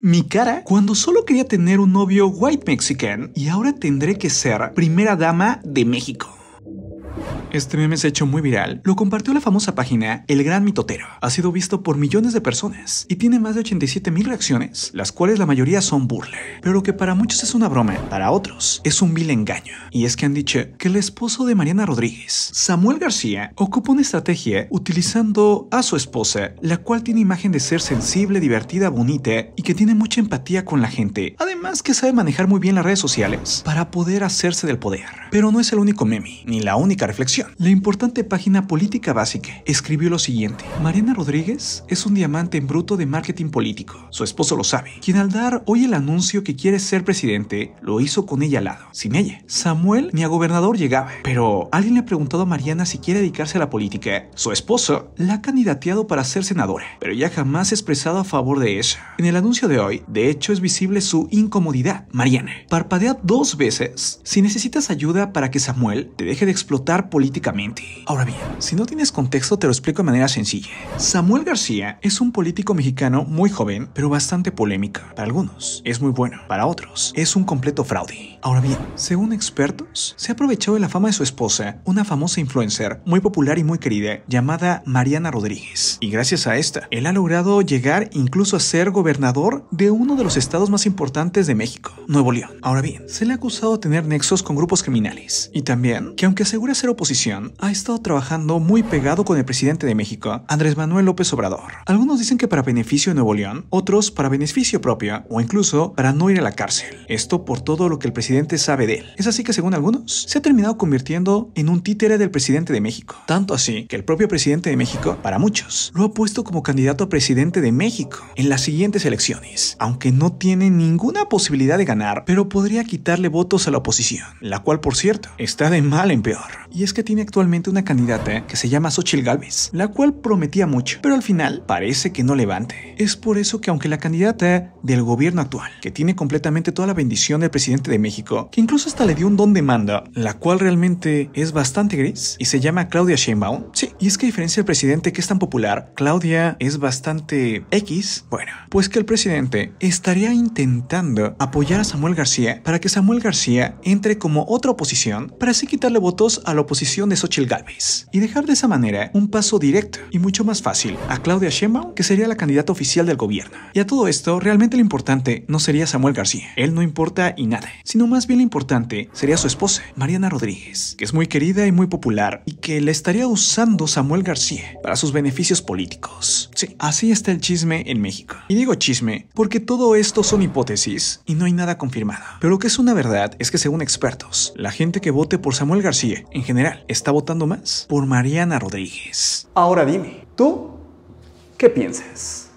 Mi cara, cuando solo quería tener un novio white mexican y ahora tendré que ser primera dama de México. Este meme se ha hecho muy viral, lo compartió la famosa página El Gran Mitotero. Ha sido visto por millones de personas y tiene más de 87 mil reacciones, las cuales la mayoría son burla. Pero lo que para muchos es una broma, para otros es un vil engaño. Y es que han dicho que el esposo de Mariana Rodríguez, Samuel García, ocupa una estrategia utilizando a su esposa, la cual tiene imagen de ser sensible, divertida, bonita y que tiene mucha empatía con la gente. Además que sabe manejar muy bien las redes sociales para poder hacerse del poder. Pero no es el único meme, ni la única reflexión la importante página Política Básica, escribió lo siguiente. Mariana Rodríguez es un diamante en bruto de marketing político. Su esposo lo sabe, quien al dar hoy el anuncio que quiere ser presidente, lo hizo con ella al lado. Sin ella, Samuel ni a gobernador llegaba. Pero alguien le ha preguntado a Mariana si quiere dedicarse a la política. Su esposo la ha candidateado para ser senadora, pero ya jamás ha expresado a favor de ella En el anuncio de hoy, de hecho, es visible su incomodidad. Mariana, parpadea dos veces. Si necesitas ayuda para que Samuel te deje de explotar políticamente Ahora bien, si no tienes contexto te lo explico de manera sencilla. Samuel García es un político mexicano muy joven, pero bastante polémica. Para algunos es muy bueno, para otros es un completo fraude. Ahora bien, según expertos, se ha aprovechado de la fama de su esposa, una famosa influencer muy popular y muy querida llamada Mariana Rodríguez. Y gracias a esta, él ha logrado llegar incluso a ser gobernador de uno de los estados más importantes de México, Nuevo León. Ahora bien, se le ha acusado de tener nexos con grupos criminales y también que aunque asegura ser oposición, ha estado trabajando muy pegado con el presidente de México, Andrés Manuel López Obrador. Algunos dicen que para beneficio de Nuevo León, otros para beneficio propio o incluso para no ir a la cárcel. Esto por todo lo que el presidente sabe de él. Es así que según algunos, se ha terminado convirtiendo en un títere del presidente de México. Tanto así que el propio presidente de México, para muchos, lo ha puesto como candidato a presidente de México en las siguientes elecciones, aunque no tiene ninguna posibilidad de ganar, pero podría quitarle votos a la oposición, la cual por cierto está de mal en peor. Y es que tiene actualmente una candidata que se llama Xochitl Gávez, la cual prometía mucho, pero al final parece que no levante. Es por eso que aunque la candidata del gobierno actual, que tiene completamente toda la bendición del presidente de México, que incluso hasta le dio un don de manda, la cual realmente es bastante gris y se llama Claudia Sheinbaum, sí, y es que a diferencia del presidente que es tan popular, Claudia es bastante X, bueno, pues que el presidente estaría intentando apoyar a Samuel García para que Samuel García entre como otra oposición para así quitarle votos a la oposición de Xochitl Gálvez y dejar de esa manera un paso directo y mucho más fácil a Claudia Sheinbaum, que sería la candidata oficial del gobierno. Y a todo esto, realmente lo importante no sería Samuel García, él no importa y nada, sino más bien lo importante sería su esposa, Mariana Rodríguez, que es muy querida y muy popular y que le estaría usando Samuel García para sus beneficios políticos. Sí, así está el chisme en México. Y digo chisme porque todo esto son hipótesis y no hay nada confirmado. Pero lo que es una verdad es que según expertos, la gente que vote por Samuel García, en general, está votando más por Mariana Rodríguez. Ahora dime, ¿tú qué piensas?